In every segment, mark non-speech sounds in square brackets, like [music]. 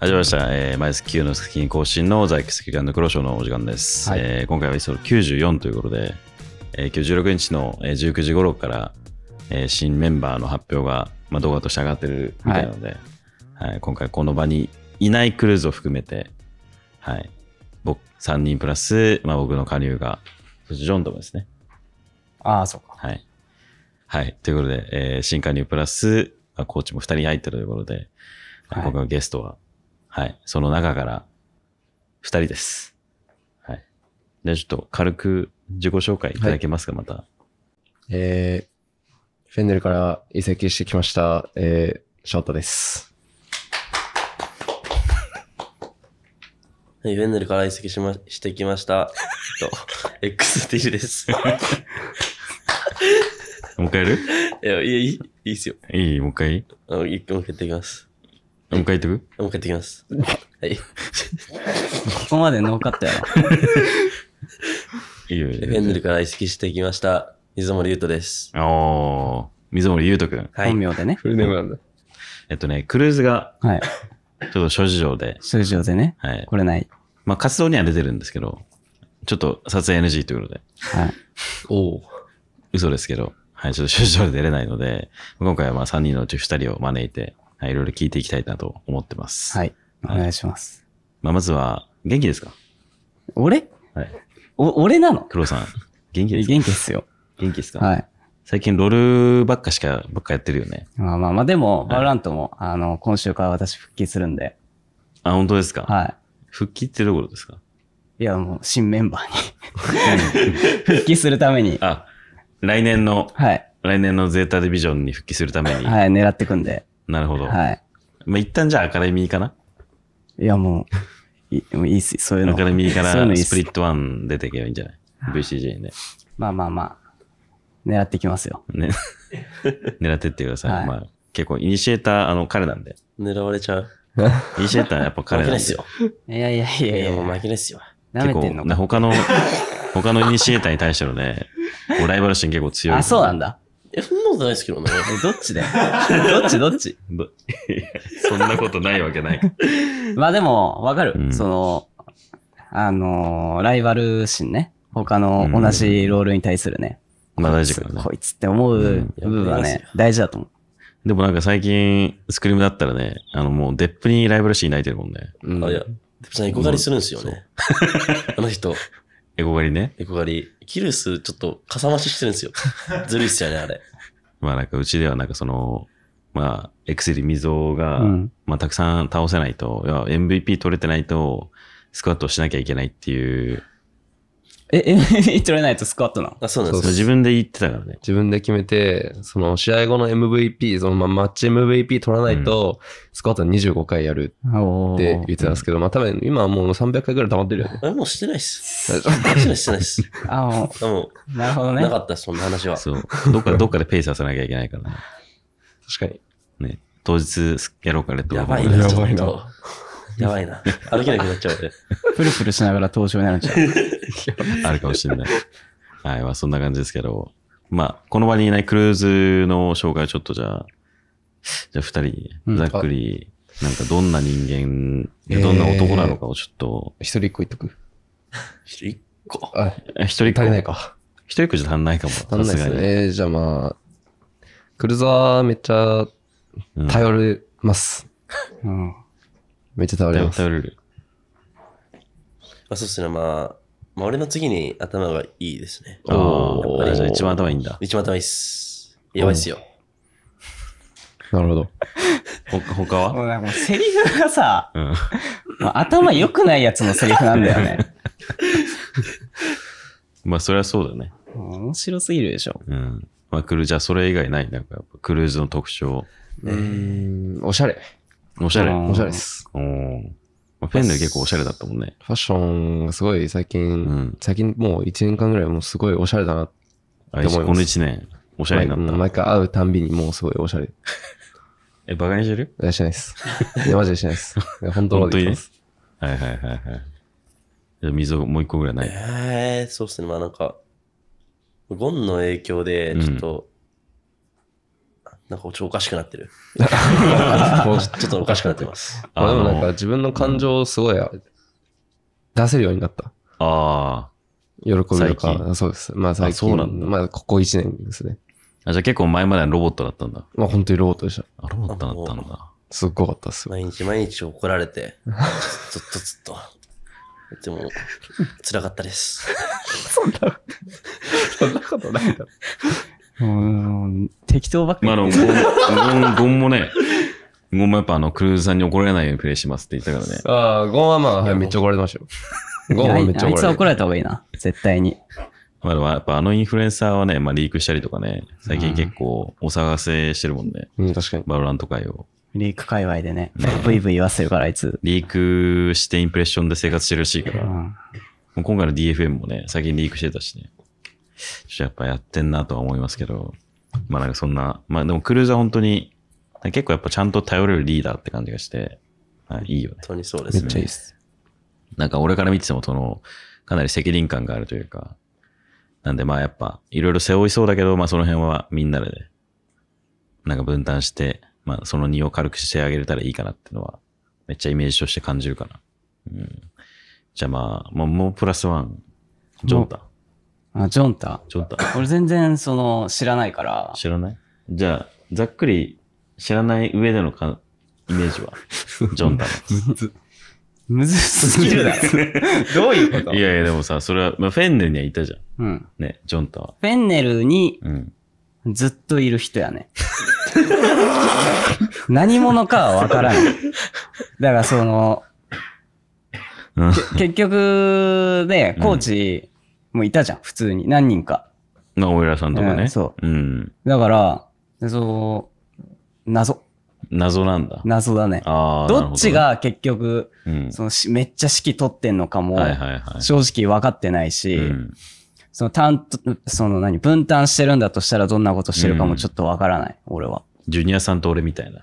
始まりました。えー、毎月9の月金更新の在籍スンドクロショーのお時間です。はい、えー、今回はイソロ94ということで、えー、今日16日の19時頃から、えー、新メンバーの発表が、まあ、動画として上がってるみたいなので、はい、はい、今回この場にいないクルーズを含めて、はい、僕3人プラス、まあ、僕の加入が、そしてジョンともですね。ああ、そうか。はい。はい。ということで、えー、新加入プラス、まあ、コーチも2人入ってるということで、はい、今回のゲストは、はい。その中から2人です。はい。じゃあちょっと軽く自己紹介いただけますか、はい、また。えー、フェンネルから移籍してきました、えー、ショートです。はい、フェンネルから移籍しましてきました、えっと、XT です。[laughs] もう一回やるいや、いい、いいっすよ。いい、もう一回あい一回もう一回やっていきます。もう一回言ってくもう一回言ってきます。はい。ここまでノーカットやろ。[laughs] いいよ、いいよ。フェンネルから意識してきました。水森優斗です。おー。水森優斗くん。はい、本名でね。フルネームなんだ。えっとね、クルーズが、はい。ちょっと諸事情で。諸事情でね。はい。来れない。まあ、活動には出てるんですけど、ちょっと撮影 NG ということで。はい。おお。嘘ですけど、はい、ちょっと諸事情で出れないので、今回はまあ3人のうち2人を招いて、はい、いろいろ聞いていきたいなと思ってます。はい。お願いします。まあ、まずは、元気ですか俺はい。お、俺なの黒さん。元気ですか元気ですよ。元気ですかはい。最近ロールばっかしか、ばっかやってるよね。まあまあまあ、でも、バ、はラントも、あの、今週から私復帰するんで。あ、本当ですかはい。復帰ってどころですかいや、もう、新メンバーに [laughs] 復帰するために。あ、来年の、はい。来年のゼータディビジョンに復帰するために。はい、狙っていくんで。なるほど。はい。まあ、一旦じゃあ明るい右かないや、もう、[laughs] いいいっす、そういうの。アカデミからスプリットワン出ていけばいいんじゃない ?VCJ で。まあまあまあ、狙ってきますよ。ね。[laughs] 狙ってってください。はい、まあ、結構、イニシエーター、あの、彼なんで。狙われちゃう。イニシエーターやっぱ彼なんで。負けですよ。いやいやいやいや。もう負けですよ。結構、ね、他の、他のイニシエーターに対してのね、ライバル心結構強い。あ、そうなんだ。なことないですけどね。どっちで [laughs] どっちどっちそんなことないわけない。[laughs] まあでも、わかる、うん、その、あのー、ライバル心ね。他の同じロールに対するね。うん、まあ大事かね。こいつって思う部分はね、うん、大事だと思う。でもなんか最近、スクリームだったらね、あのもう、デップにライバル心泣いてるもんね。うん、あ、いや、デップさん、エコ狩りするんですよね。あの人。[laughs] エコ狩りね。エコ狩り。キルス、ちょっと、かさ増ししてるんですよ。ずるいっすよね、あれ。まあなんかうちではなんかその、まあ、エクセル溝が、まあたくさん倒せないと、いや MVP 取れてないと、スクワットしなきゃいけないっていうえ、MVP 取れないとスクワットなのあ、そうなんですよ。自分で言ってたからね。自分で決めて、その試合後の MVP、そのまあマッチ MVP 取らないと、スクワット25回やるって言ってたんですけど、まあ多分今はもう300回ぐらい溜まってるよね。あもうしてないっす。もちろんしてないっす。[laughs] あ、もう。もうなるほどね。なかったそんな話は。そう。どっか、どっかでペースさせなきゃいけないからね。確かに。ね。当日やろうか、ね、やばいな、やばいな。やばいな。歩けなくなっちゃうプ [laughs] ルプルしながら登場になるんちゃう。[laughs] あるかもしれない。はい、まあそんな感じですけど、まあ、この場にいないクルーズの紹介をちょっとじゃあ、じゃあ二人、ざっくり、なんかどんな人間、うん、どんな男なのかをちょっと。一人一個言っとく。一人一個一人一個。足りないか。一人一個じゃ足んないかも。足んないですね。えじゃあまあ、クルーザーめっちゃ頼れます。うん、めっちゃ頼れます。頼れる。まあそうですね、まあ、まあ、俺の次に頭がいいですね。ああ、じゃあ一番頭いいんだ。一番頭いいっす。やばいっすよ。なるほど。[laughs] ほ他はもうかセリフがさ、うん頭良くないやつのセリフなんだよね。[laughs] まあ、そりゃそうだね。面白すぎるでしょ。うん。まあ、クルーじゃあそれ以外ない。なんか、クルーズの特徴。うーん、おしゃれ。おしゃれ。おしゃれです。おーまあ、フェンネル結構おしゃれだったもんね。ファッションがすごい最近、うん、最近もう1年間ぐらいもうすごいおしゃれだなって思います。この1年、おしゃれになった。毎回会うたんびにもうすごいおしゃれ。え、バカにしてるいや、しないです。いや、マジでしないです。[laughs] 本当のことです。はいはいはいはい。じゃ水をもう一個ぐらいない。ええー、そうっすね。まあなんか、ゴンの影響で、ちょっと、なんかちょおかしくなってる。も [laughs] うちょっとおかしくなってます。あまあでもなんか自分の感情をすごい出せるようになった。ああ。喜びとか、そうです。まあ最近、そうなんだまあここ1年ですね。あ、じゃあ結構前までロボットだったんだ。まあ本当にロボットでした。あ、ロボットだったんだ。すっごかったっす。毎日毎日怒られて、ずっとずっと。でも、辛かったです。そんな、そんなことないだろ。うん適当ばっかり。まあ、あの、ゴ [laughs] ン、ゴンもね、ゴンもやっぱあの、クルーズさんに怒られないようにプレイしますって言ったからね。ああ、ゴンはまあ、めっちゃ怒られましたよ。ゴンはめっちゃ怒られあいつは怒られた方がいいな、絶対に。まあでもやっぱあのインフルエンサーはね、まあリークしたりとかね、最近結構お騒がせしてるもんね。うん、確かに。バロラント界を。リーク界隈でね、ブイブイ言わせるからあいつ。リークしてインプレッションで生活してるらしいから。うん、今回の DFM もね、最近リークしてたしね。ちょっとやっぱやってんなとは思いますけど、まあなんかそんな、まあでもクルーザー本当に、結構やっぱちゃんと頼れるリーダーって感じがして、はい、いいよね。本当にそうですね。めっちゃいいっす。なんか俺から見てても、その、かなり責任感があるというか、なんでまあやっぱ、いろいろ背負いそうだけど、まあその辺はみんなで、ね、なんか分担して、まあその荷を軽くしてあげれたらいいかなっていうのは、めっちゃイメージとして感じるかな。うん。じゃあまあ、もうプラスワン、ジョンタ。あ、ジョンタ。ジョンタ。俺全然その知らないから。知らないじゃあ、ざっくり知らない上でのかイメージは。[laughs] ジョンタむずむずすぎるだろ。[laughs] どういうこといやいや、でもさ、それは、まあ、フェンネルにはいたじゃん。うん。ね、ジョンタは。フェンネルにうん。ずっといる人やね。何者かはわからん。だからその、うん。結局ね、コーチ、もういたじゃん、普通に。何人か。のオイラさんとかね。うんそう。うん。だから、そう、謎。謎なんだ。謎だね。ああ。どっちが結局、ね、うん、そのしめっちゃ指揮取ってんのかも、はいはいはい。正直分かってないし、うんその担当、その何、分担してるんだとしたらどんなことしてるかもちょっと分からない、俺は。ジュニアさんと俺みたいな。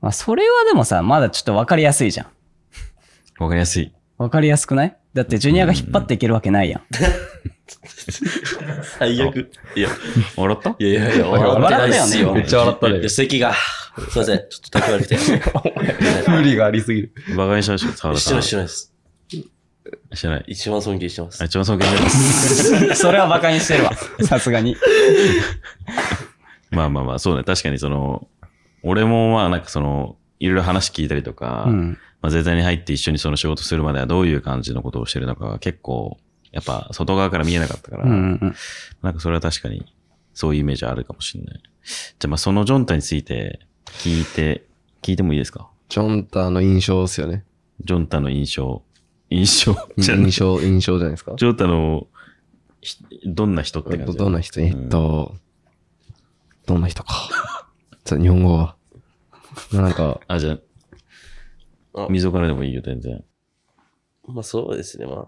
まあ、それはでもさ、まだちょっと分かりやすいじゃん。わかりやすい。分かりやすくないだってジュニアが引っ張っていけるわけないやん。[laughs] 最悪。いや、笑ったいやいやいや、笑ってないっすよ。めっちゃ笑ったね。席が。すいません。ちょっと高くて。[laughs] 無理がありすぎる。馬鹿にしましょう、沢田さん。してないです。してない。一番尊敬してます。一番尊敬してます。[laughs] それは馬鹿にしてるわ。さすがに。まあまあまあ、そうね。確かにその、俺もまあなんかその、いろいろ話聞いたりとか、うんまあ、ゼーに入って一緒にその仕事するまではどういう感じのことをしてるのかが結構、やっぱ外側から見えなかったから、うんうんなんかそれは確かにそういうイメージあるかもしれない。じゃあまあそのジョンタについて聞いて、聞いてもいいですかジョンタの印象ですよね。ジョンタの印象。印象じゃ印象、印象じゃないですか。ジョンタの、どんな人って感じどんな人、えっと、どんな人か。[laughs] 日本語は。なんか。あ、じゃあ、溝からでもいいよ、全然。まあそうですね、まあ。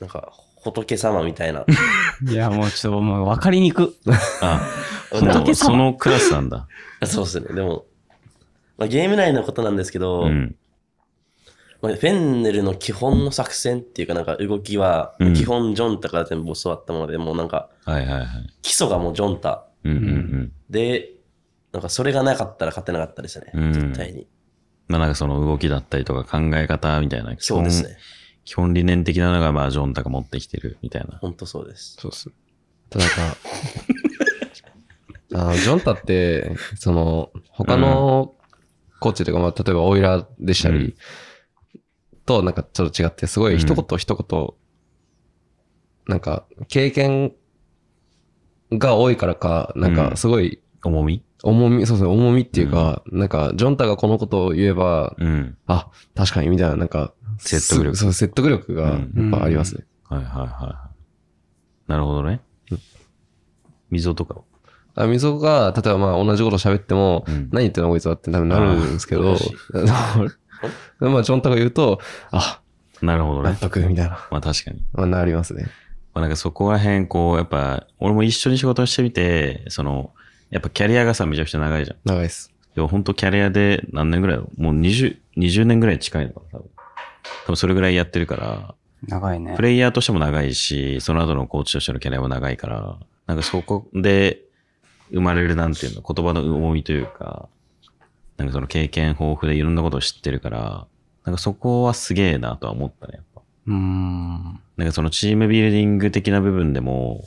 なんか、仏様みたいな。[laughs] いや、もうちょっと、もう分かりにく。あ、そ [laughs] のそのクラスなんだ。[laughs] そうですね、でも、まあ、ゲーム内のことなんですけど、うんまあ、フェンネルの基本の作戦っていうかなんか動きは、基本ジョンタから全部教わったもので、もうなんか、基礎がもうジョンタ。で、なんかそれがなかったら勝てなかったですね、絶対に。まあなんかその動きだったりとか考え方みたいな、そうですね。基本理念的なのがまあジョンタが持ってきてるみたいな。本当そうです。そうっす。ただか、[laughs] あジョンタって、その、他のコーチとか、まあ、例えばオイラーでしたり、と、なんかちょっと違って、すごい一言一言、なんか、経験が多いからか、なんか、すごい、重み重み、そうですね、重みっていうか、なんか、ジョンタがこのことを言えば、うん。あ、確かに、みたいな、なんか、説得力そう、説得力が、やっぱありますね。はいはいはい。なるほどね。溝とかを。あ、溝が、例えばまあ同じこと喋っても、うん何言ってんのこいつはって多分なるんですけど、で [laughs] まあ、ジョンタが言うと、あ、なるほどね。納得、みたいな、まあ確かに。まあ、なりますね。まあなんかそこら辺、こう、やっぱ、俺も一緒に仕事してみて、その、やっぱキャリアがさ、めちゃくちゃ長いじゃん。長いです。でも本当キャリアで何年ぐらいだろうもう20、20年ぐらい近いのかな、多分。多分それぐらいやってるから、長いねプ。レイヤーとしても長いし、その後のコーチとしてのキャリアも長いから、なんかそこで生まれるなんていうの、言葉の重みというか、なんかその経験豊富でいろんなことを知ってるから、なんかそこはすげえなとは思ったね、やっぱ。うーん。なんかそのチームビルディング的な部分でも、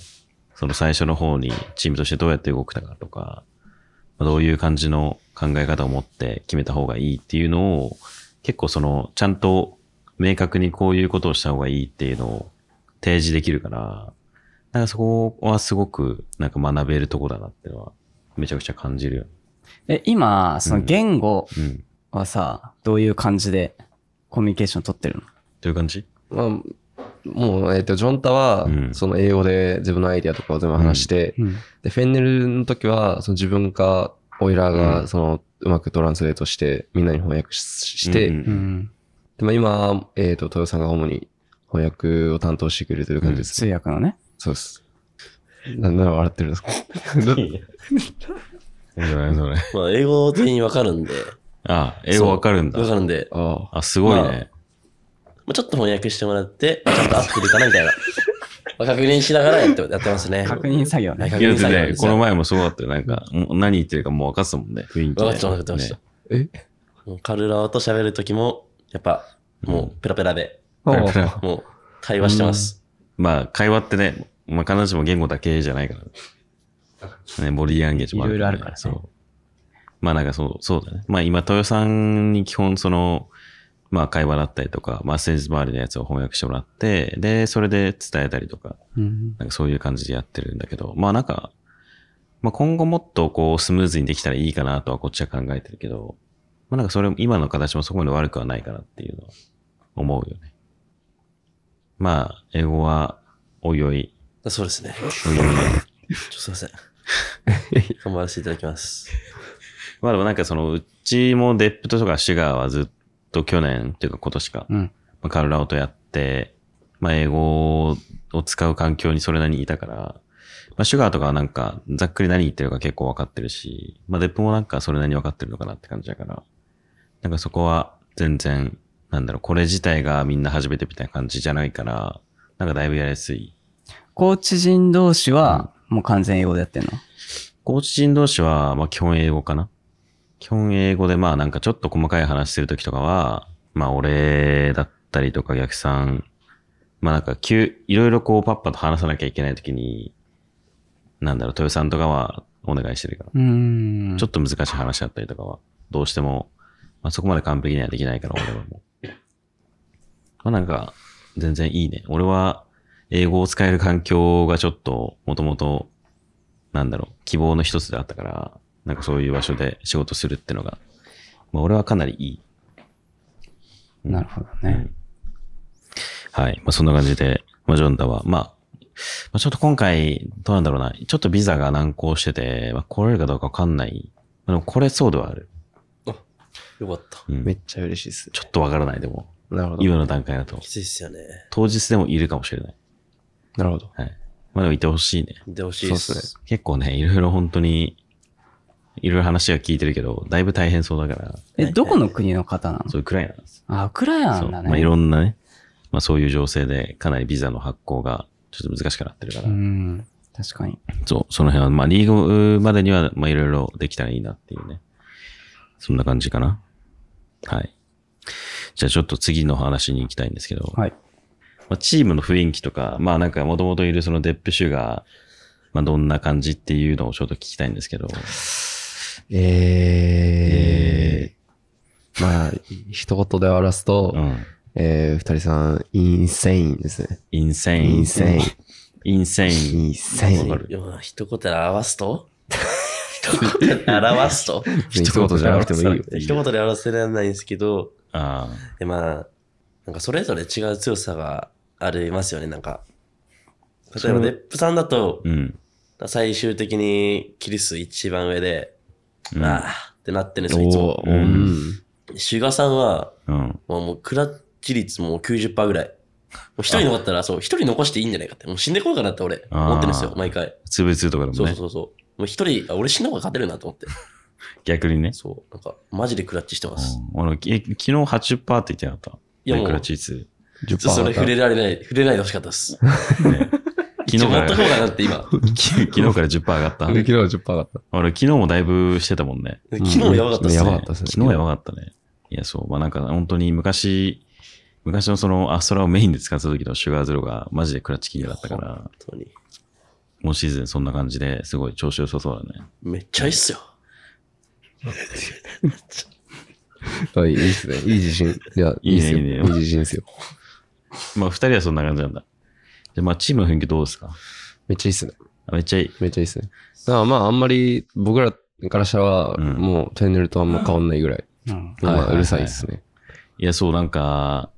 その最初の方にチームとしてどうやって動くかとか、どういう感じの考え方を持って決めた方がいいっていうのを、結構その、ちゃんと明確にこういうことをした方がいいっていうのを提示できるから、なんかそこはすごくなんか学べるとこだなってのはめちゃくちゃ感じるよ。え、今、その言語はさ、うんうん、どういう感じでコミュニケーション取ってるのどういう感じまあ、もう、えっ、ー、と、ジョンタは、その英語で自分のアイディアとかを全部話して、うんうん、で、フェンネルの時は、その自分か、オイラーが、その、うまくトランスレートして、みんなに翻訳して、うんうん、で、まあ今、えっ、ー、と、豊さんが主に翻訳を担当してくれてる感じです、ね、通訳のね。そうです。なんなら笑ってるんですか [laughs] まあ、英語全員わかるんで。ああ英語わかるんだ。わかるんで。ああ、すごいね。ちょっと翻訳してもらって、ちゃんと合ってるかなみたいな。[laughs] 確認しながらやってやってますね。確認作業ね。業、ね、この前もそうだったよ。なんか、何言ってるかもう分かってたもんね。雰囲気、分かってました、えカルラと喋るときも、やっぱ、もうペラペラで、うん、もう会話してます。まあ、会話ってね、まあ、必ずしも言語だけじゃないから。ね、ボディアンゲージもあるから、ね、いろいろあるから、ね、そう。まあなんかそう、そうだね。まあ今、豊さんに基本その、まあ会話だったりとか、まあン治周りのやつを翻訳してもらって、で、それで伝えたりとか、うん、なんかそういう感じでやってるんだけど、まあなんか、まあ今後もっとこうスムーズにできたらいいかなとはこっちは考えてるけど、まあなんかそれ、今の形もそこまで悪くはないかなっていうのは思うよね。まあ、英語はおいおい。そうですね。おいおい。ちょすいません。頑張らせていただきます。まあでもなんかその、うちもデップとかシュガーはずっと去年っていうか今年か、うん、まあ、カルラオとやって、まあ、英語を使う環境にそれなりにいたから、まあ、シュガーとかはなんか、ざっくり何言ってるか結構分かってるし、まあ、デップもなんかそれなりに分かってるのかなって感じだから、なんかそこは全然、なんだろう、これ自体がみんな初めてみたいな感じじゃないから、なんかだいぶやりやすい。コーチ人同士は、もう完全英語でやってんの、うん、コーチ人同士は、まあ基本英語かな。基本英語でまあなんかちょっと細かい話するときとかは、まあ俺だったりとか逆ん、まあなんか急、いろいろこうパッパと話さなきゃいけないときに、なんだろう、豊さんとかはお願いしてるから。うんちょっと難しい話だったりとかは、どうしても、まあそこまで完璧にはできないから俺はもう。まあなんか、全然いいね。俺は英語を使える環境がちょっと、もともと、なんだろう、希望の一つであったから、なんかそういう場所で仕事するってのが、まあ、俺はかなりいい。うん、なるほどね。うん、はい。まあ、そんな感じで、まあ、ジョンダは、まあ、まあ、ちょっと今回、どうなんだろうな。ちょっとビザが難航してて、まあ、来れるかどうかわかんない。まあ、でも、来れそうではある。あ、よかった。うん、めっちゃ嬉しいです、ね、ちょっとわからない、でも。なるほど。今の段階だと。きついっすよね。当日でもいるかもしれない。なるほど。はい。まあでもいてほしいね。いてほしいっす。そうすね。結構ね、いろいろ本当に、いろいろ話は聞いてるけど、だいぶ大変そうだから。え、どこの国の方なのそう、ウクライナなんです。あ、ウクライナなんだね。まあ、いろんなね、まあそういう情勢で、かなりビザの発行がちょっと難しくなってるから。うん。確かに。そう、その辺は、まあリーグまでには、まあいろいろできたらいいなっていうね。そんな感じかな。はい。じゃあちょっと次の話に行きたいんですけど。はい。まあ、チームの雰囲気とか、まあなんかもともといるそのデップ州が、まあどんな感じっていうのをちょっと聞きたいんですけど。えー、まあ、一言で表すと、うん、えー、二人さん、インセインですね。インセイン。インセイン。インセイン。インセイン。一言で表すと一言で表すと [laughs] 一言じゃなくてもいいよ。一言で表せられないんですけど、あでまあ、なんかそれぞれ違う強さがありますよね、なんか。例えば、デップさんだと、うん、最終的にキリス一番上で、ああってなってね、んですよ、いつも。シュガさんは、まあ、もうクラッチ率もう90%ぐらい。一人残ったら、そう、一人残していいんじゃないかって。もう死んでこうかなって俺、思ってるんですよ、毎回。2v2 とかでもね。そうそうそう。もう一人、あ俺死んだ方が勝てるなと思って。[laughs] 逆にね。そう、なんか、マジでクラッチしてます。俺、昨日80%って言ってなかった。いやもう、クラッチ率。それ触れられない、触れないでほしかったです。[laughs] ね昨日から。方がだって今。[laughs] 昨日から10%上がった。昨日は10%上がった。俺、昨日もだいぶしてたもんね。昨日やばかったっすね。やばかったっすね。昨日やばかったね。いや、そう。まあなんか本当に昔、昔のそのアストラをメインで使った時のシュガーゼロがマジでクラッチキーだったから、今シーズンそんな感じですごい調子良さそうだね。めっちゃいいっすよ。ゃ。[laughs] いいっすね。いい自信。いや、いいね、いいね。いい自信ですよ。まあ、二人はそんな感じなんだ。で、まあ、チームの雰囲気どうですかめっちゃいいっすね。めっちゃいい。めっちゃいいっすね。だからまあ、あんまり僕らからしたら、もうチャンネルとあんま変わんないぐらい、うんうるさいっすね、いや、そう、なんか、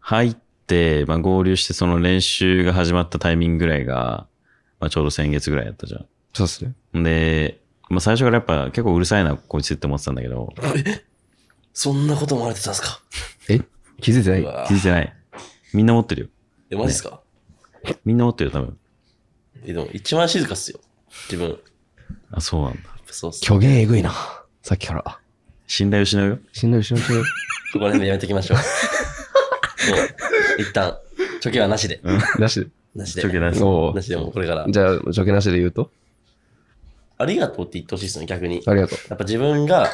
入って、まあ、合流して、その練習が始まったタイミングぐらいが、まあ、ちょうど先月ぐらいやったじゃん。そうっすね。で、まあ、最初からやっぱ結構うるさいな、こいつって思ってたんだけど。えそんなこと思われてたんですかえ気づいてない気づいてない。みんな持ってるよ。え、マジっすか、ねみんな思ってる多分。え、でも一番静かっすよ。自分。あ、そうなんだ。そうっす。虚言えぐいな。さっきから。信頼失うよ。信頼失うよ。ここら辺でやめておきましょう。もう、一旦、チョキはなしで。なしなしで。チョキなしで。う。なしでもこれから。じゃあ、条件なしで言うとありがとうって言ってほしいっすね、逆に。ありがとう。やっぱ自分が、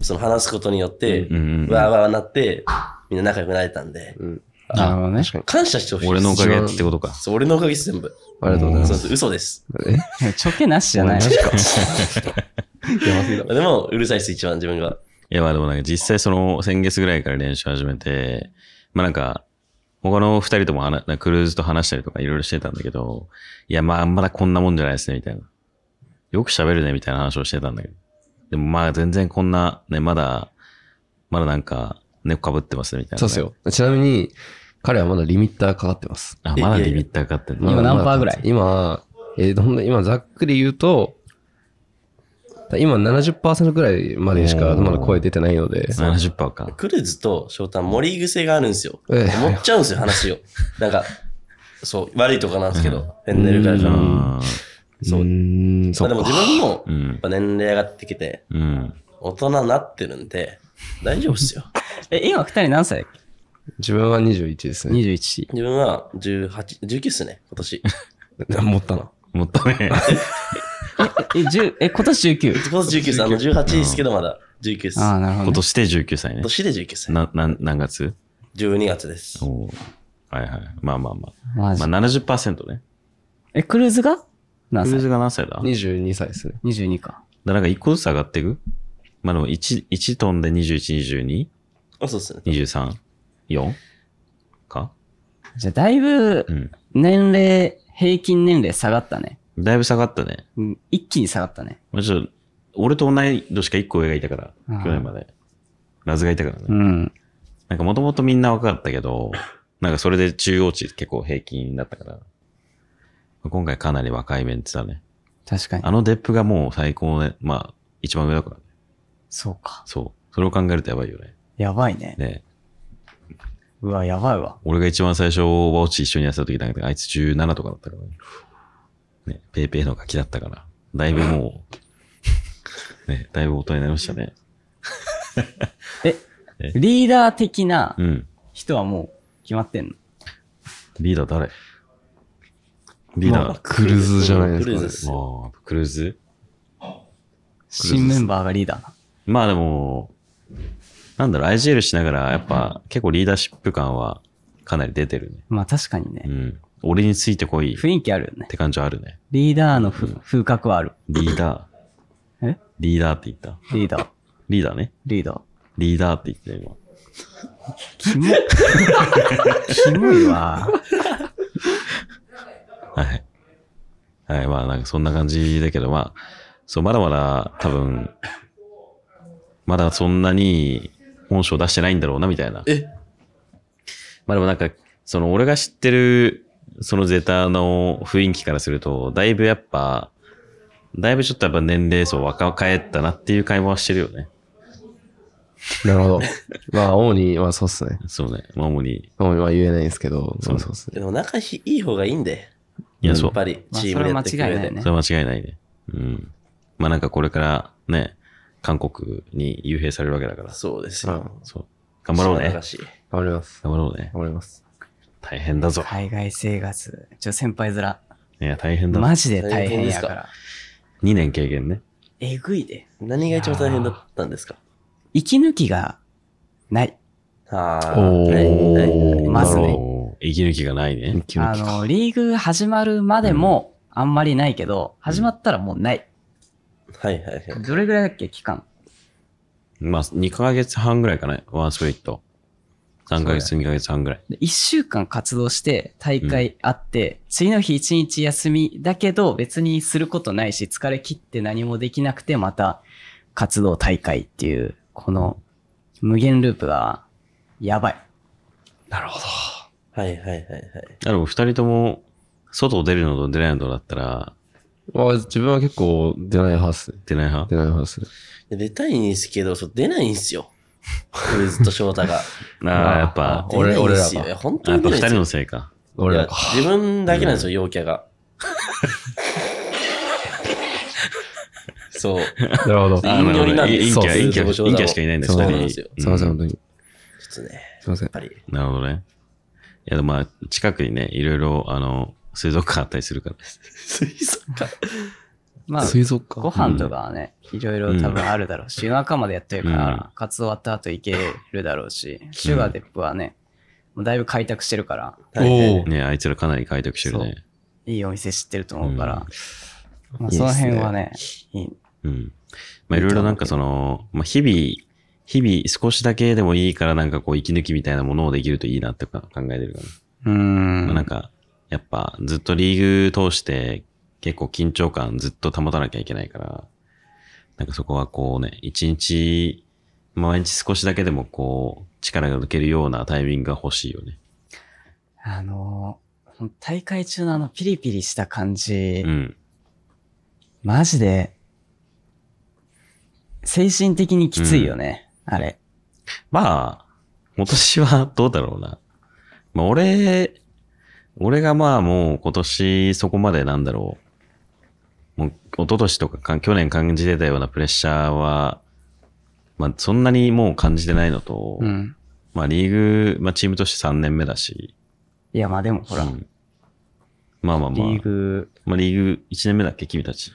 その話すことによって、うんうんうんわーわーなって、みんな仲良くなれたんで、うんあのね。感謝してほしい。俺のおかげってことか。そう、俺のおかげです、全部。ありがとうございまそうす。嘘です。えちょけなしじゃない。[laughs] やすぎでも、うるさいです、一番自分が。いや、まあでもなんか実際その先月ぐらいから練習始めて、まあなんか、他の二人ともなクルーズと話したりとかいろいろしてたんだけど、いや、まあまだこんなもんじゃないですね、みたいな。よく喋るね、みたいな話をしてたんだけど。でもまあ全然こんな、ね、まだ、まだなんか、猫かぶってますね、みたいな。そうですよ。ちなみに、彼はまだリミッターかかってます。あ、まだリミッターかかってる。今何パーぐらい今、えーどんな、今ざっくり言うと、今70%ぐらいまでしかまだ声出てないので、70%か。クルーズと翔太、盛り癖があるんですよ。ええ持っちゃうんですよ、話を。[laughs] なんか、そう、悪いとかなんですけど、フェンネルからじゃん。そうまあ、でも自分も、やっぱ年齢上がってきて、大人になってるんで、大丈夫っすよ。[laughs] え、今二人何歳だっけ自分は21ですね。21。自分は18、19っすね、今年。[laughs] 持ったな。持ったね。[laughs] え、え、え、今年 19? 今年19歳、あの、18ですけど、まだ19歳。す。ああ、なるほど、今年で19歳ね今。年で19歳。な、な何月12月です。おーはいはい。まあまあまマあ。ジまあ70%ね。え、クルーズが何クルーズが何歳だ22歳ですね。?22 か。だから1一個ずつ上がっていくまあでも1、1飛んで21、22、あ、そうっすね。23。4? かじゃあだいぶうん。年齢、平均年齢下がったね。だいぶ下がったね。うん一気に下がったね。まあ、ちょっと、俺と同い年か1個上がいたから、去年まで。ラズがいたからね。うん。なんかもともとみんな若かったけど、なんかそれで中央値結構平均だったから、今回かなり若いメンツだね。確かに。あのデップがもう最高ね、まあ、一番上だからね。そうか。そう。それを考えるとやばいよね。やばいね。ねうわ、やばいわ。俺が一番最初、ワオチ一緒にやった時なんか、あいつ17とかだったからね。ね、ペイペイのガキだったから、だいぶもう、[laughs] ね、だいぶ大人になりましたね。[laughs] え、リーダー的な人はもう決まってんの、リーダー誰リーダー、クルーズじゃないですか、ね。クルーズクルーズ新メンバーがリーダーな。まあでも、なんだろう、IGL しながら、やっぱ、結構リーダーシップ感はかなり出てるね。まあ確かにね。うん。俺についてこい。雰囲気あるよねっ。て感じはあるね。リーダーのふ風格はある。リーダー。えリーダーって言った。リーダー。リーダーね。リーダー。リーダーって言ってた今。キモ [laughs] キモいわ。はい。はい、まあなんかそんな感じだけど、まあ、そう、まだまだ多分、まだそんなに本性出してないんだろうな、みたいな。えまあでもなんか、その俺が知ってる、そのゼタの雰囲気からすると、だいぶやっぱ、だいぶちょっとやっぱ年齢層若返ったなっていう会話はしてるよね。なるほど。[laughs] まあ、主に、まあそうっすね。そうね。まあ主に。主には言えないんですけど、そうそうっすね。でも仲いい方がいいんで。いや、そう。やっぱり、チームでそれは間違いないね。それは間違いないね。うん。まあなんかこれからね、韓国に幽閉されるわけだから。そうですよ。そう。頑張ろうね。素晴らしい頑張ります。頑張ろうね。頑張ります。大変だぞ。海外生活。ちょ、先輩面。いや、大変だ。マジで大変やから。2年経験ね。えぐいで。何が一番大変だったんですか息抜きがない。ああ。はいいまずね息抜きがないね。あの、リーグ始まるまでもあんまりないけど、始まったらもうない。はいはいはい。どれぐらいだっけ期間。まあ、2ヶ月半ぐらいかな、ワンスプリット。3ヶ月、2ヶ月半ぐらい。で1週間活動して、大会あって、次の日1日休みだけど、別にすることないし、疲れ切って何もできなくて、また活動大会っていう、この無限ループが、やばい。なるほど。はいはいはいはい。るでも2人とも、外出るのと出ないのとだったら、あ、自分は結構出ない派っすね。出ない派出ない派っすね。出たいんですけど、そう出ないんすよ。俺ずっと翔太が。[laughs] なあ、やっぱ、俺、俺らが。いや、本当やっぱ二人のせいか。俺ら自分だけなんですよ、陽キャが。[laughs] そう。なるほど。陰寄りなんですよ。陰キャ、陰キャ、陰キャしかいないんですそうなんですよ。すいません、本当に。ちょっとね。すいません。なるほどね。いや、まあ、近くにね、いろいろ、あの、水族館あったりするから水族館まあ、水族館ご飯とかはね、いろいろ多分あるだろうし、夜中までやってるから、活動終わった後行けるだろうし、シュガーデップはね、もうだいぶ開拓してるから。おおねあいつらかなり開拓してるね。いいお店知ってると思うから、まあ、その辺はね、いい。うん。まあ、いろいろなんかその、まあ、日々、日々少しだけでもいいからなんかこう息抜きみたいなものをできるといいなとか考えてるかな。うん。なんか、やっぱずっとリーグ通して結構緊張感ずっと保たなきゃいけないから、なんかそこはこうね、一日、毎日少しだけでもこう、力が抜けるようなタイミングが欲しいよね。あの、大会中のあのピリピリした感じ、うん、マジで、精神的にきついよね、うん、あれ。まあ、今年はどうだろうな。まあ俺、俺がまあもう今年そこまでなんだろう、もう一昨年とか去年感じてたようなプレッシャーは、まあそんなにもう感じてないのと、うん、まあリーグ、まあチームとして3年目だし。いやまあでもほら、うん、まあまあまあ。リーグ。まあリーグ1年目だっけ君たち。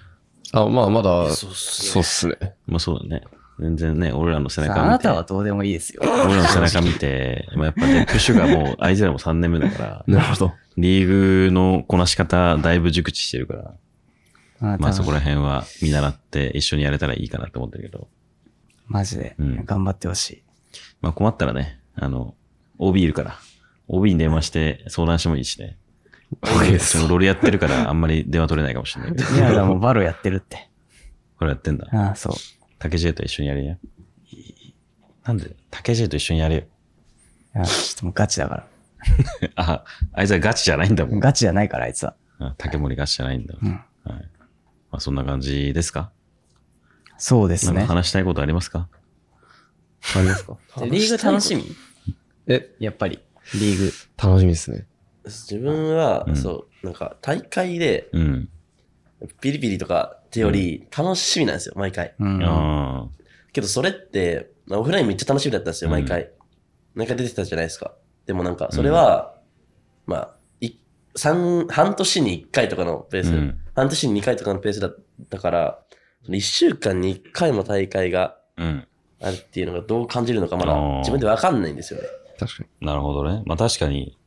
あ、まあまだ、そうっすね。まあそうだね。全然ね、俺らの背中見て。あなたはどうでもいいですよ。俺らの背中見て、まあやっぱプッシュがもう、あいつらも3年目だから。[laughs] なるほど。リーグのこなし方、だいぶ熟知してるから、まあそこら辺は見習って一緒にやれたらいいかなと思ってるけど。マジで、うん、頑張ってほしい。まあ困ったらね、あの、OB いるから、OB に電話して相談してもいいしね。俺、です。ロリやってるからあんまり電話取れないかもしれないけど。いや、でもバロやってるって。これやってんだ。ああ、そう。竹 J と一緒にやれや。なんで、竹 J と一緒にやれよ。いや、ちょっともうガチだから。[laughs] あ、あいつはガチじゃないんだもん。ガチじゃないから、あいつは。あ竹森ガチじゃないんだ。うん、はい。まあ、そんな感じですかそうですね。話したいことありますかありますか [laughs] リーグ楽しみえ、やっぱり、リーグ。楽しみですね。自分は、うん、そう、なんか、大会で、うん、ビリビリとかってより、楽しみなんですよ、毎回。うん、けど、それって、オフラインめっちゃ楽しみだったんですよ、毎回。なんか出てたじゃないですか。でもなんか、それは、うん、まあ、い、三、半年に一回とかのペース、うん、半年に二回とかのペースだったから、一週間に一回も大会があるっていうのがどう感じるのかまだ自分でわかんないんですよね。確かに。なるほどね。まあ確かに、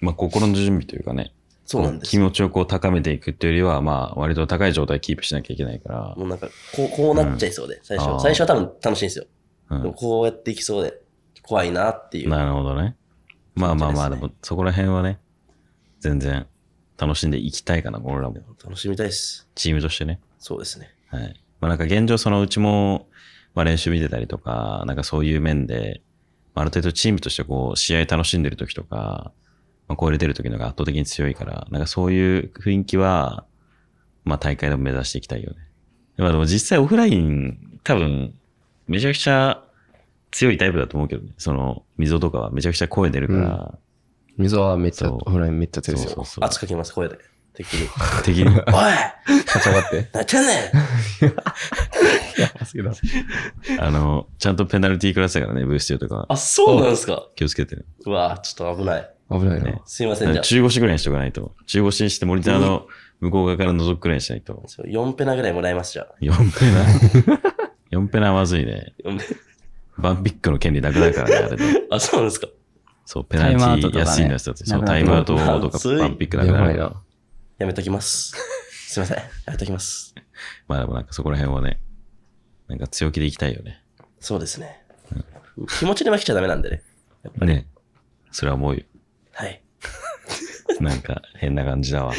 まあ心の準備というかね。そうなんです。気持ちをこう高めていくっていうよりは、まあ割と高い状態キープしなきゃいけないから。もうなんか、こう、こうなっちゃいそうで、うん、最初。最初は多分楽しいんですよ。うん、でもこうやっていきそうで。怖いなっていう。なるほどね。まあまあまあ、でもそこら辺はね、全然楽しんでいきたいかな、俺らも。楽しみたいです。チームとしてね。そうですね。はい。まあなんか現状、そのうちも、まあ練習見てたりとか、なんかそういう面で、ある程度チームとしてこう、試合楽しんでる時とか、まあ、これ出る時のが圧倒的に強いから、なんかそういう雰囲気は、まあ大会でも目指していきたいよね。まあでも実際オフライン、多分、めちゃくちゃ強いタイプだと思うけどね。その、溝とかはめちゃくちゃ声出るから。溝はめっちゃ、ほら、めっちゃ強いですよ。そうそう圧かけます、声で。敵に。[laughs] 敵に。おい [laughs] ちょっと待って。なっちゃうねんやすげあの、ちゃんとペナルティークラスだからね、ブースティとかあ、そうなんですか。気をつけてね。うわちょっと危ない。危ないねな。すいません、じゃあ。中腰ぐらいにしとかないと。中腰にしてモニターの向こう側から覗くぐらいにしないと。4ペナぐらいもらいます、じゃん。4ペナ。4ペナはまずいね。4ペバンピックの権利なくなるからね、あれで。[laughs] あ、そうなんですか。そう、ペナルティ安いの人たち、そう、タイムアウトとかバンピックなくなる。やめときます。すいません。やめときます。まあでもなんかそこら辺はね、なんか強気でいきたいよね。そうですね。うん、気持ちで負けちゃダメなんでね。やっぱり。ね。それは思うよ。はい。なんか変な感じだわ。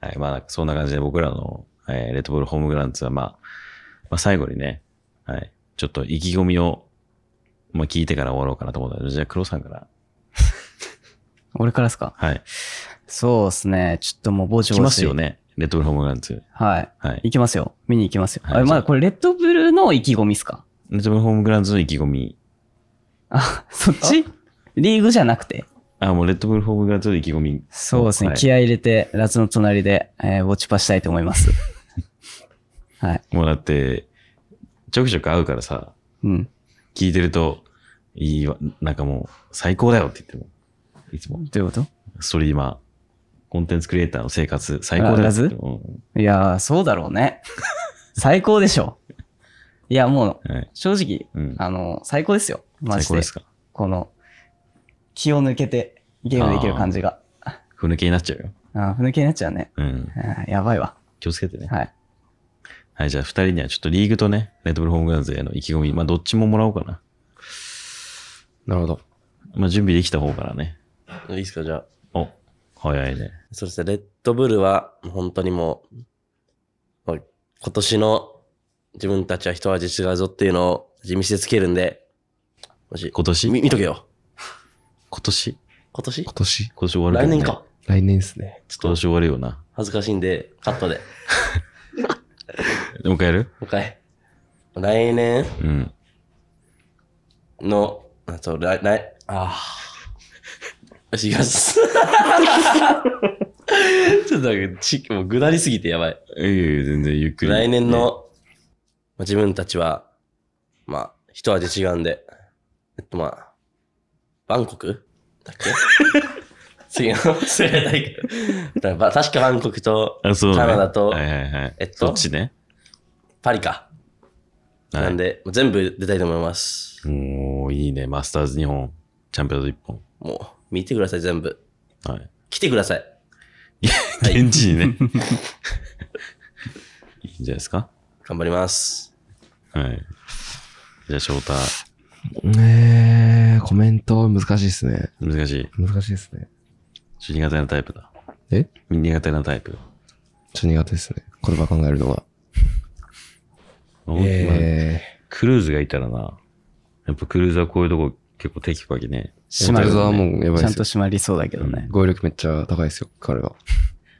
はい。まあそんな感じで僕らの、えー、レッドボールホームグランツはまあ、まあ最後にね、はい。ちょっと意気込みを、まあ、聞いてから終わろうかなと思ったじゃあ黒さんから。[laughs] 俺からですかはい。そうですね。ちょっともう傍聴しますよね。レッドブルホームラン2。はい。はい。行きますよ。見に行きますよ。はい、あまだこれ、レッドブルの意気込みっすかレッドブルホームグランズの意気込み。あ、そっちリーグじゃなくて。あ、もうレッドブルホームグランズの意気込み。そうですね。はい、気合入れて、夏の隣で、えー、ウォッチパしたいと思います。[laughs] はい。もうだって、ちょくちょく会うからさ、うん。聞いてると、いいわ、なんかもう、最高だよって言っても、いつも。どういうことストリーマー、コンテンツクリエイターの生活、最高だよいやそうだろうね。[laughs] 最高でしょ。いや、もう、はい、正直、うん、あの、最高ですよ。マジで。最高ですか。この、気を抜けてゲームできる感じが。ふぬけになっちゃうよ。あふぬけになっちゃうね。うん。やばいわ。気をつけてね。はい。はい、じゃあ2人にはちょっとリーグとね、レッドブルホームグランズへの意気込み、まあどっちももらおうかな。なるほど。まあ準備できた方からね。いいですか、じゃあ。お、早いね。そうですね、レッドブルは本当にもう、今年の自分たちは一味違うぞっていうのを地道でつけるんで、もし。今年見見とけよ。今年今年今年今年終わる、ね、来年か。来年ですね。ちょっと今年終わるよな。恥ずかしいんで、カットで。[laughs] [laughs] もう一回やるもう一回。来年うん。の、あそう、来、来、ああ。ます。[laughs] ちょっとち、もうぐだりすぎてやばい。いやいや、全然ゆっくり。来年の、自分たちは、まあ、一味違うんで、えっとまあ、バンコクだっけ次の忘れたいけど。確かバンコクと、あカナダと、はいはいはい。えっとそっちね。パリか。はいなんで、全部出たいと思います。おー、いいね。マスターズ日本、チャンピオンズ1本。もう、見てください、全部。はい。来てください。現地にね。[laughs] いいんじゃないですか頑張ります。はい。じゃあ、翔太、えー、コメント難しいですね。難しい。難しいですね。ちょっと苦手なタイプだ。え苦手なタイプ。ちょっと苦手ですね。言葉考えるのは。えー、クルーズがいたらな、やっぱクルーズはこういうとこ結構テキパキね。閉まる、ね、はもうやばいちゃんと閉まりそうだけどね。語彙力めっちゃ高いですよ、彼は。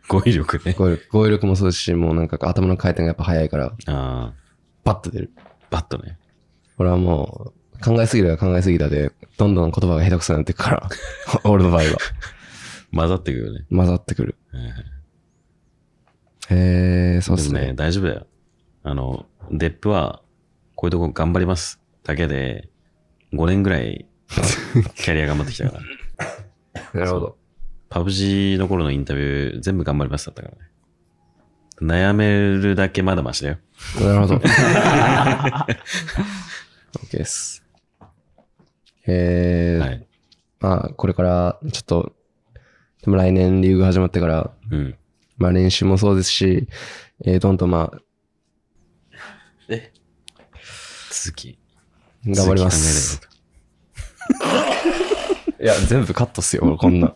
語彙力ね。語彙力語彙力もそうですし、もうなんか頭の回転がやっぱ早いから、ああ。バッと出る。バッとね。俺はもう、考えすぎば考えすぎだで、どんどん言葉が下手くそになっていくから、[laughs] 俺の場合は。混ざってくるよね。混ざってくる。へえ、そうですでもね。大丈夫だよ。あの、デップは、こういうとこ頑張ります。だけで、5年ぐらい、[laughs] キャリア頑張ってきたから。なるほど。パブジーの頃のインタビュー、全部頑張りますだったからね。悩めるだけまだましだよ。なるほど。[laughs] OK です。えーはい。まあ、これから、ちょっと、でも来年リーグ始まってから、うん、まあ練習もそうですし、えー、どんどんまあ、え続き。頑張ります。いや、全部カットっすよ、[laughs] こんな。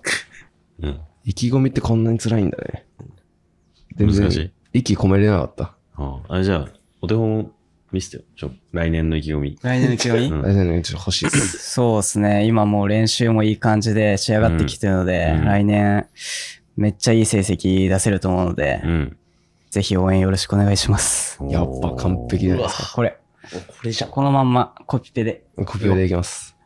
うん。意気込みってこんなに辛いんだね。全然、息込めれなかった。ああ、あれじゃあ、お手本見せてよ。ちょ、来年の意気込み。来年の意気込み、うん、来年の意気込み欲しいです。そうですね。今もう練習もいい感じで仕上がってきてるので、うん、来年、めっちゃいい成績出せると思うので、うん、ぜひ応援よろしくお願いします。やっぱ完璧じゃないですか。これ。これじゃ。このまんまコピペで。コピペでいきます。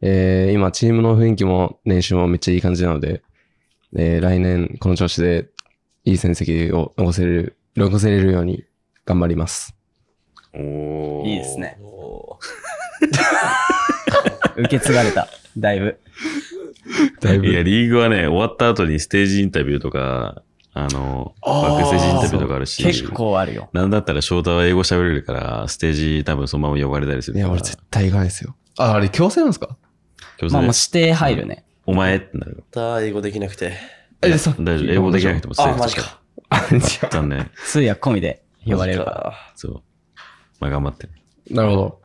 えー、今、チームの雰囲気も練習もめっちゃいい感じなので、えー、来年この調子でいい成績を残せる、残せれるように頑張ります。おいいですね。[laughs] 受け継がれた、だいぶ。だいぶ。いや、リーグはね、終わった後にステージインタビューとか、あの、バックステージインタビューとかあるし。結構あるよ。なんだったら翔太は英語喋れるから、ステージ多分そのまま呼ばれたりするいや、俺絶対行かないですよ。あ、あれ強制なんですか強制まあま指定入るね。お前ってなる。だ英語できなくて。え、そう。大丈夫。英語できなくてもセーフ。あ、マジか。残念。通訳込みで呼ばれるから。そう。まあ頑張って。なるほど。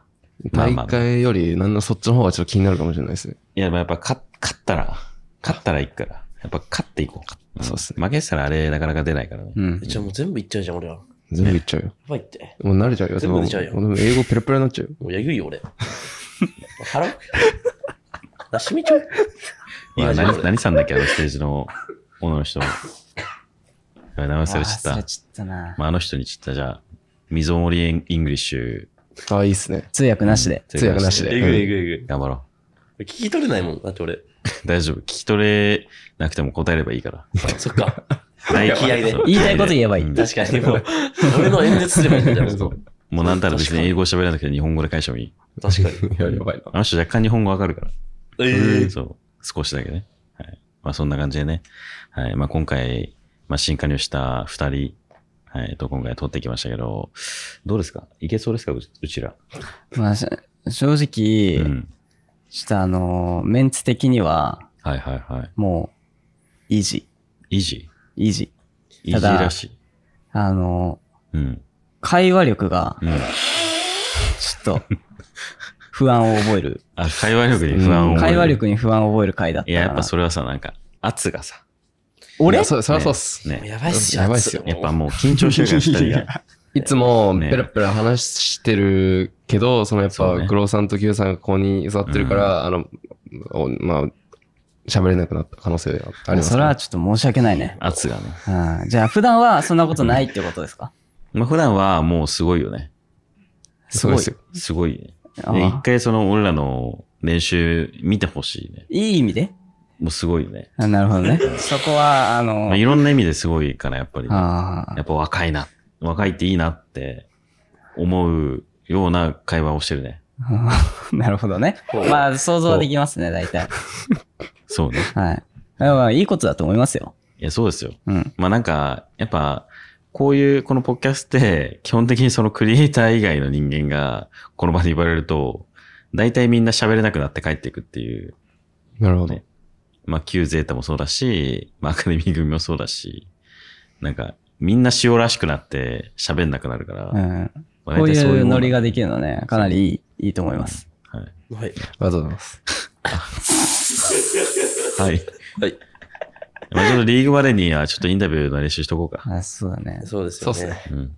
大会より、なんのそっちの方がちょっと気になるかもしれないですね。いや、まあやっぱ勝勝ったら、勝ったらいくから。やっぱ勝っていこう。そうっすね。負けしたらあれなかなか出ないからね。うん。じゃもう全部いっちゃうじゃん、俺は。全部いっちゃうよ。ばいって。もう慣れちゃうよ。全部っちゃうよもも英語ペラペラになっちゃうよ。もうやゆいよ、俺。腹 [laughs] く。なしみちょう今何、さんだっけあのステージの女の人。やばい名前忘れちゃっ忘たれ。ちゃったな。まああの人にちった、じゃあ、みぞもりイングリッシュ。あわいいっすね。通訳なしで。通訳なしで。えぐいえぐいえぐい。頑張ろう。聞き取れないもん。だって俺。大丈夫。聞き取れなくても答えればいいから。[laughs] そっか。は [laughs] い気合で。言いたいこと言えばいい。確かに。もう、俺の演説すればいいんじゃないもうなんたら別に英語喋らなくて日本語で返してもいい。確かに。いや、やばいな。あの人若干日本語わかるから。ええ。そう。少しだけね。はい。まあそんな感じでね。はい。まあ今回、まあ新加入した二人はい、と今回撮ってきましたけど、どうですかいけそうですかうちら。まあ、正直、うん、ちょっとあの、メンツ的には、はいはいはい。もう、イージー。維持維持。維持らしい。あの、うん。会話力が、うん、ちょっと、不安を覚える。あ、会話力に不安を覚える。会話力に不安を覚える回だった。いや、やっぱそれはさ、なんか、圧がさ、俺そそりゃそうっす。ね。やばいっすよ。やばいっすよ。やっぱもう緊張してるかいつもペラペラ話してるけど、そのやっぱ、黒、ね、さんと Q さんがここに座ってるから、あの、まあ、喋れなくなった可能性があります、ね、それはちょっと申し訳ないね。圧がね。じゃあ、普段はそんなことないってことですかまあ普段はもうすごいよね。すごいすごい。一回その俺らの練習見てほしいね。いい意味でもうすごいよね。あなるほどね。そこは、あの、まあ、いろんな意味ですごいから、やっぱり、ね、あやっぱ若いな、若いっていいなって思うような会話をしてるね。[laughs] なるほどね。まあ、想像できますね、大体。[laughs] そうね。はい。まあ、いいことだと思いますよ。いや、そうですよ。うん。まあなんか、やっぱ、こういう、このポッキャスって、基本的にそのクリエイター以外の人間が、この場で言われると、大体みんな喋れなくなって帰っていくっていう。なるほど。ね、まあ、Q ゼータもそうだし、まあ、アカデミー組もそうだし、なんか、みんな塩らしくなって喋んなくなるから、うん、こういうノリができるのね、かなりいいいいと思います。はい。はい。ありがとうございます。[laughs] はい。はい。まあ、ちょっとリーグまでにはちょっとインタビューの練習しとこうか。あそうだね。そうですよね。そうですね。うん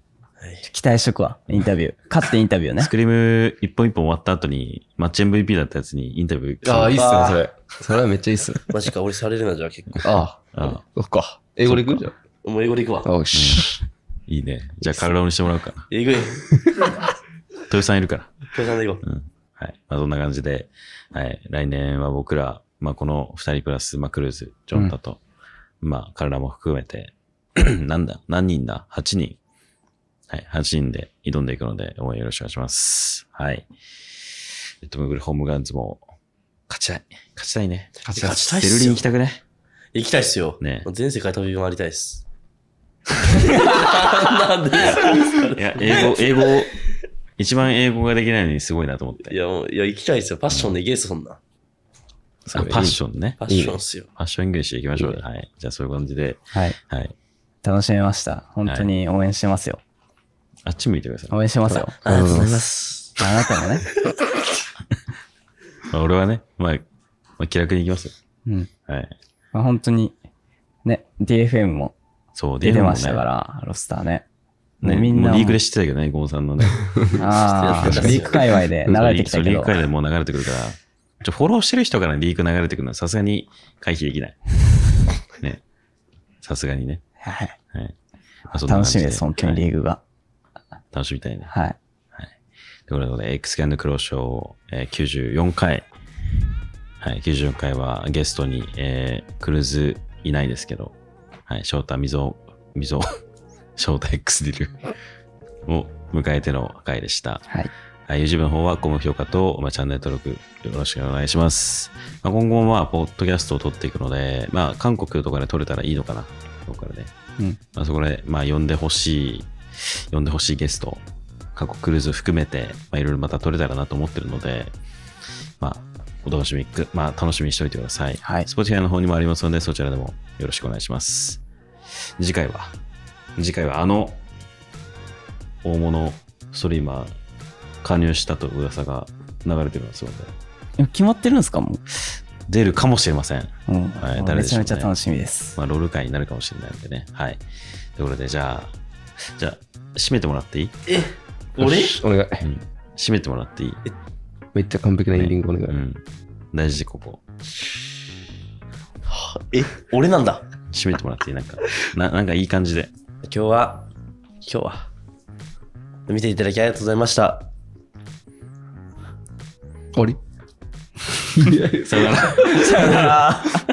期待しとくわ、インタビュー。勝ってインタビューね。スクリーム一本一本終わった後に、マッチ MVP だったやつにインタビュー。ああ、いいっすね、それ。それはめっちゃいいっすね。[laughs] マジか、俺されるな、じゃあ結構。ああ、あそっか。英語で行くじゃん。もう英語で行くわ。よし、いいね。じゃあ、カルロにしてもらうか行く語豊さんいるから。豊さんで行こう。うん。はい。まあ、そんな感じで、はい。来年は僕ら、まあ、この二人プラス、まあ、クルーズ、ジョンタと、まあ、彼らも含めて、[clears throat] なんだ、何人だ ?8 人。はい、8人で挑んでいくので、応援よろしくお願いします。はい。レッドムールホームガンズも、勝ちたい。勝ちたいね。勝ちたい。っすよ。ベルリン行きたくね。行きたいっすよ。ね。全世界飛び回りたいっす。なんでいや、英語、英語、一番英語ができないのにすごいなと思って。いや、もう、いや、行きたいっすよ。パッションで行けそんな。あ、パッションね。パッションっすよ。パッションイングリッシュ行きましょう。はい。じゃあ、そういう感じで。はい。はい。楽しめました。本当に応援してますよ。はいあっち向いてください。応援しますよ。ありがとうございます。あなたもね。[laughs] まあ俺はね、まあ、まあ、気楽に行きますよ。うん。はい。まあ本当に、ね、DFM も出てましたから、ね、ロスターね。ね、みんな。リークで知ってたけどね、ゴンさんのね。ああ、リーク界隈で流れてきたけど。リーク界隈でもう流れてくるから。ちょ、フォローしてる人からリーク流れてくるのはさすがに回避できない。[laughs] ね。さすがにね。はい。はい。まあ、楽しみです、本当にリーグが。楽しみたいね。はい。はい。ということで、X キャンロ黒潮、えー、94回。はい、94回はゲストに、えー、クルーズいないですけど、はい、翔太、溝、溝、翔太 X ディルを迎えての回でした。はい。はい、YouTube の方は高評価と、まあ、チャンネル登録よろしくお願いします。まあ、今後もまあ、ポッドキャストを撮っていくので、まあ、韓国とかで撮れたらいいのかな、ここからね。うん、まあ、そこで、まあ、呼んでほしい呼んでほしいゲスト、過去クルーズ含めて、まあ、いろいろまた取れたらなと思ってるので、まあ、お楽しみく、まあ、楽しみにしておいてください。はい。Spotify の方にもありますので、そちらでもよろしくお願いします。次回は、次回はあの、大物ストリーマー、加入したと噂が流れてるんですので。決まってるんですかもう。出るかもしれません。うん。はい、誰でしょう、ね、めちゃめちゃ楽しみです。まあ、ロール会になるかもしれないんでね。はい。ということで、じゃあ、じゃあ、閉めてもらっていいえ俺お願い、うん、閉めてもらっていいめっちゃ完璧なエンディングお願い。ねうん、大事、ここ。え、俺なんだ。閉めてもらっていいなんか、ななんかいい感じで。今日は、今日は、見ていただきありがとうございました。終わりさよなら。さよなら。[laughs]